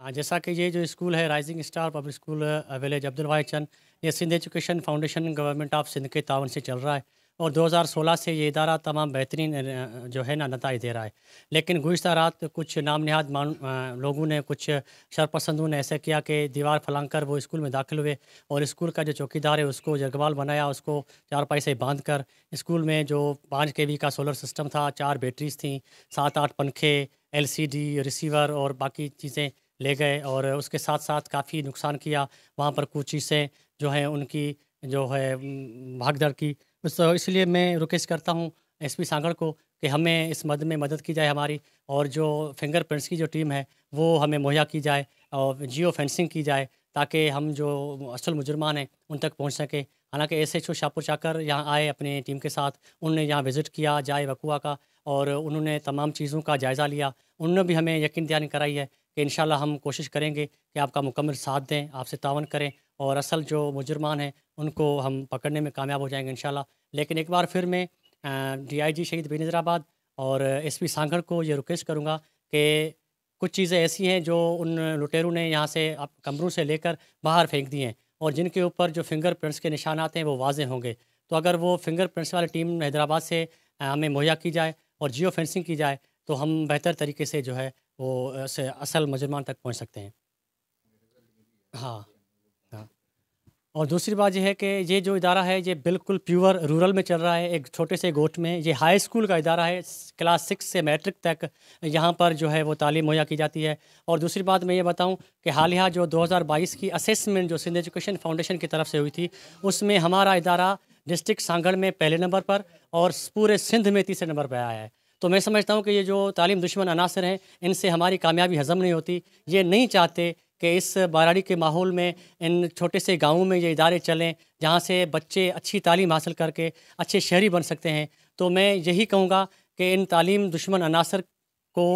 हाँ, जैसा कि ये जो स्कूल है rising star public school village Abdul Bhai Chand ये Sindh education foundation government of Sindh के तावन से चल रहा है और 2016 से ये इदारा तमाम बेहतरीन जो है ना नतज दे रहा है लेकिन गुज्त रात कुछ नाम नहाद लोगों ने कुछ शरपसंदों ने ऐसा किया कि दीवार फलांग कर वो स्कूल में दाखिल हुए और स्कूल का जो चौकीदार है उसको जगवाल बनाया उसको चारपाई से बांध कर स्कूल में जो पाँच के का सोलर सिस्टम था चार बैटरीज थी सात आठ पंखे डी रिसीवर और बाकी चीज़ें ले गए और उसके साथ साथ काफ़ी नुकसान किया वहाँ पर कुछ चीज़ें जो हैं उनकी जो है भागदड़ की तो इसलिए मैं रिक्वेस्ट करता हूँ एस पी सांगड़ को कि हमें इस मद में मदद की जाए हमारी और जो फिंगरप्रिंट्स की जो टीम है वो हमें मुहैया की जाए और जियो फेंसिंग की जाए ताकि हम जो असल मुजरमान हैं उन तक पहुंच सकें हालांकि एस एच ओ शाहपुर चाकर यहाँ आए अपने टीम के साथ उनने यहाँ विज़िट किया जाए वकुआ का और उन्होंने तमाम चीज़ों का जायज़ा लिया उन्होंने भी हमें यकीन दहानी कराई है कि इन हम कोशिश करेंगे कि आपका मुकम्मल साथ दें आपसे तावन करें और असल जो मुजरमान हैं उनको हम पकड़ने में कामयाब हो जाएंगे इन लेकिन एक बार फिर मैं डी आई जी शहीद बेनजराबाद और एस पी सांघर को ये रिक्वेस्ट करूँगा कि कुछ चीज़ें ऐसी हैं जो उन लुटेरों ने यहाँ से कमरों से लेकर बाहर फेंक दी हैं और जिनके ऊपर जो फिंगर प्रिंट्स के आते हैं वो वाजे होंगे तो अगर वो फिंगर प्रिंट्स वाली टीम हैदराबाद से हमें मुहैया की जाए और जियो फेंसिंग की जाए तो हम बेहतर तरीके से जो है वो से असल मुजरमान तक पहुँच सकते हैं हाँ हाँ और दूसरी बात यह है कि ये जो इदारा है ये बिल्कुल प्योर रूरल में चल रहा है एक छोटे से गोट में ये हाई स्कूल का इदारा है क्लास सिक्स से मैट्रिक तक यहाँ पर जो है वो तालीम मुहैया की जाती है और दूसरी बात मैं ये बताऊँ कि हालिया जो 2022 की असेसमेंट जो सिंध एजुकेशन फाउंडेशन की तरफ से हुई थी उसमें हमारा इदारा डिस्ट्रिक्ट सांगड़ में पहले नंबर पर और पूरे सिंध में तीसरे नंबर पर आया है तो मैं समझता हूँ कि ये जो तालीम दुश्मन अनासर हैं इनसे हमारी कामयाबी हजम नहीं होती ये नहीं चाहते कि इस बाराड़ी के माहौल में इन छोटे से गाँव में ये इदारे चलें जहाँ से बच्चे अच्छी तालीम हासिल करके अच्छे शहरी बन सकते हैं तो मैं यही कहूँगा कि इन तालीम दुश्मन अनासर को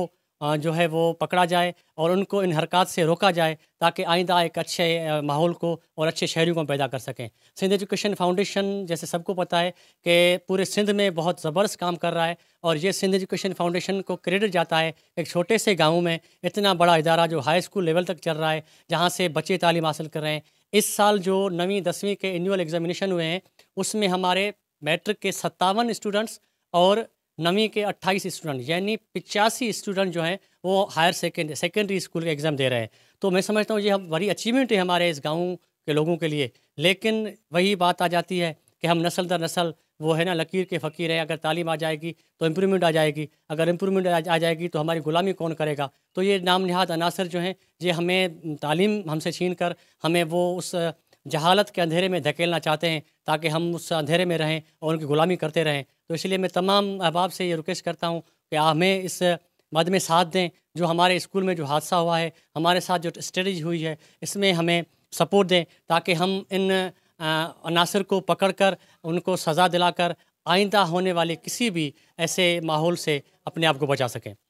जो है वो पकड़ा जाए और उनको इन हरकत से रोका जाए ताकि आइंदा एक अच्छे माहौल को और अच्छे शहरी को पैदा कर सकें सिंध एजुकेशन फाउंडेशन जैसे सबको पता है कि पूरे सिंध में बहुत ज़बरदस्त काम कर रहा है और ये सिंध एजुकेशन फाउंडेशन को क्रेडिट जाता है एक छोटे से गाँव में इतना बड़ा इदारा जो हाई स्कूल लेवल तक चल रहा है जहाँ से बच्चे तालीम हासिल कर रहे हैं इस साल जो नवीं दसवीं के एनुअल एग्जामिनेशन हुए हैं उसमें हमारे मैट्रिक के सत्तावन स्टूडेंट्स और नवी के 28 स्टूडेंट यानी पिचासी स्टूडेंट जो हैं वो हायर सेकेंड सेकेंडरी स्कूल के एग्ज़ाम दे रहे हैं तो मैं समझता हूँ ये हम बड़ी अचीवमेंट है हमारे इस गाँव के लोगों के लिए लेकिन वही बात आ जाती है कि हम नस्ल दर नस्ल वो है ना लकीर के फ़कीर है अगर तालीम आ जाएगी तो इम्प्रूवमेंट आ जाएगी अगर इम्प्रूवमेंट आ जाएगी तो हमारी गुलामी कौन करेगा तो ये नाम नहाद अनासर जो हैं ये हमें तालीम हमसे छीन कर हमें वो उस जहालत के अंधेरे में धकेलना चाहते हैं ताकि हम उस अंधेरे में रहें और उनकी गुलामी करते रहें तो इसलिए मैं तमाम अहबाब से ये रिक्वेस्ट करता हूँ कि हमें इस मद में साथ दें जो हमारे स्कूल में जो हादसा हुआ है हमारे साथ जो स्टडीज हुई है इसमें हमें सपोर्ट दें ताकि हम इन अनासर को पकड़ कर उनको सज़ा दिलाकर आइंदा होने वाले किसी भी ऐसे माहौल से अपने आप को बचा सकें